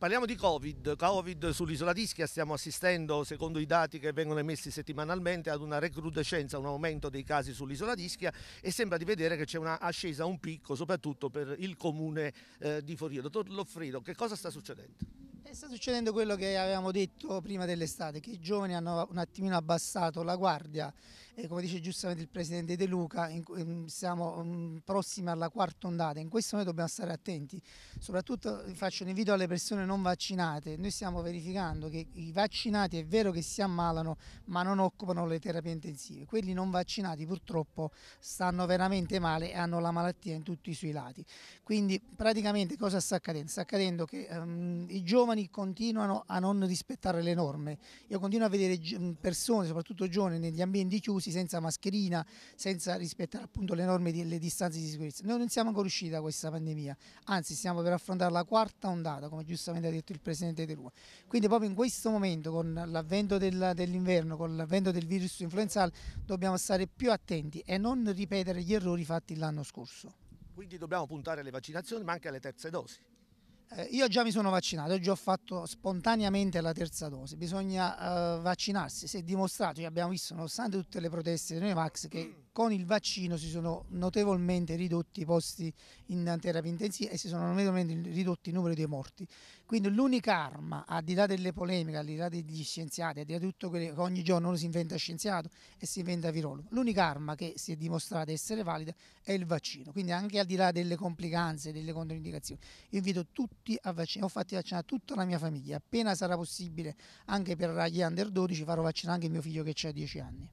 Parliamo di Covid. Covid sull'isola d'Ischia, stiamo assistendo, secondo i dati che vengono emessi settimanalmente, ad una recrudescenza, un aumento dei casi sull'isola d'Ischia e sembra di vedere che c'è una ascesa, un picco, soprattutto per il comune eh, di Forio. Dottor Loffredo, che cosa sta succedendo? E eh, sta succedendo quello che avevamo detto prima dell'estate, che i giovani hanno un attimino abbassato la guardia e come dice giustamente il presidente De Luca in, mm, siamo mm, prossimi alla quarta ondata, in questo noi dobbiamo stare attenti, soprattutto eh, faccio un invito alle persone non vaccinate, noi stiamo verificando che i vaccinati è vero che si ammalano ma non occupano le terapie intensive, quelli non vaccinati purtroppo stanno veramente male e hanno la malattia in tutti i suoi lati, quindi praticamente cosa sta accadendo? Sta accadendo che um, i giovani giovani continuano a non rispettare le norme. Io continuo a vedere persone, soprattutto giovani, negli ambienti chiusi, senza mascherina, senza rispettare appunto le norme e le distanze di sicurezza. Noi non siamo ancora usciti da questa pandemia, anzi stiamo per affrontare la quarta ondata, come giustamente ha detto il Presidente De Rua. Quindi proprio in questo momento, con l'avvento dell'inverno, con l'avvento del virus influenzale, dobbiamo stare più attenti e non ripetere gli errori fatti l'anno scorso. Quindi dobbiamo puntare alle vaccinazioni ma anche alle terze dosi. Eh, io già mi sono vaccinato, oggi ho fatto spontaneamente la terza dose, bisogna eh, vaccinarsi, si è dimostrato, abbiamo visto nonostante tutte le proteste di Novax che mm. con il vaccino si sono notevolmente ridotti i posti in terapia intensiva e si sono notevolmente ridotti i numeri dei morti. Quindi l'unica arma, al di là delle polemiche, al di là degli scienziati, al di là di tutto quello che ogni giorno uno si inventa scienziato e si inventa virologo, l'unica arma che si è dimostrata essere valida è il vaccino, quindi anche al di là delle complicanze, delle controindicazioni. Io invito tutti tutti a vaccinare, ho fatto vaccinare tutta la mia famiglia, appena sarà possibile anche per gli under 12 farò vaccinare anche mio figlio che ha 10 anni.